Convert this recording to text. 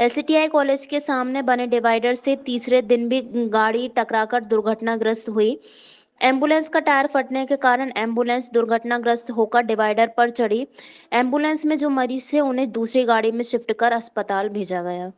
S college के सामने बने डिवाइडर से तीसरे दिन भी गाड़ी टकराकर दुर्घटनाग्रस्त हुई एम्बुलेंस का टायर फटने के कारण एम्बुलेंस दुर्घटनाग्रस्त होकर डिवाइडर पर चढ़ी एम्बुलेंस में जो मरीज थे उन्हें दूसरी गाड़ी में शिफ्ट कर अस्पताल भेजा गया